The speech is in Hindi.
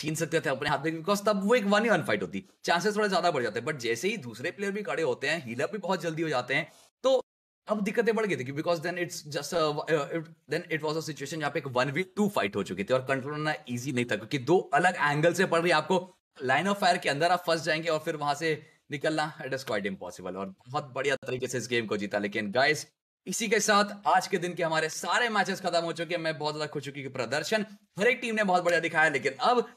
छीन सकते थे अपने हाथ में बिकॉज तब वो एक वन ही वन फाइट होती चांसेस थोड़े ज्यादा बढ़ जाते हैं बट जैसे ही दूसरे प्लेयर भी खड़े होते हैं हीलअप भी बहुत जल्दी हो जाते हैं तो अब दिक्कतें बढ़ गई थी because then it's just then it was a situation जहाँ पे एक वन वी टू फाइट हो चुकी थी और कंट्रोल करना ईजी नहीं था क्योंकि दो अलग एंगल से पड़ रही आपको लाइन ऑफ फायर के अंदर आप फंस जाएंगे और फिर वहां से निकलना इट इज क्वाइट इम्पॉसिबल और बहुत बढ़िया तरीके से इस गेम को जीता लेकिन गाइस इसी के साथ आज के दिन के हमारे सारे मैचेस खत्म हो चुके हैं मैं बहुत ज्यादा खुश हूँ क्योंकि प्रदर्शन हर एक टीम ने बहुत बढ़िया दिखाया लेकिन अब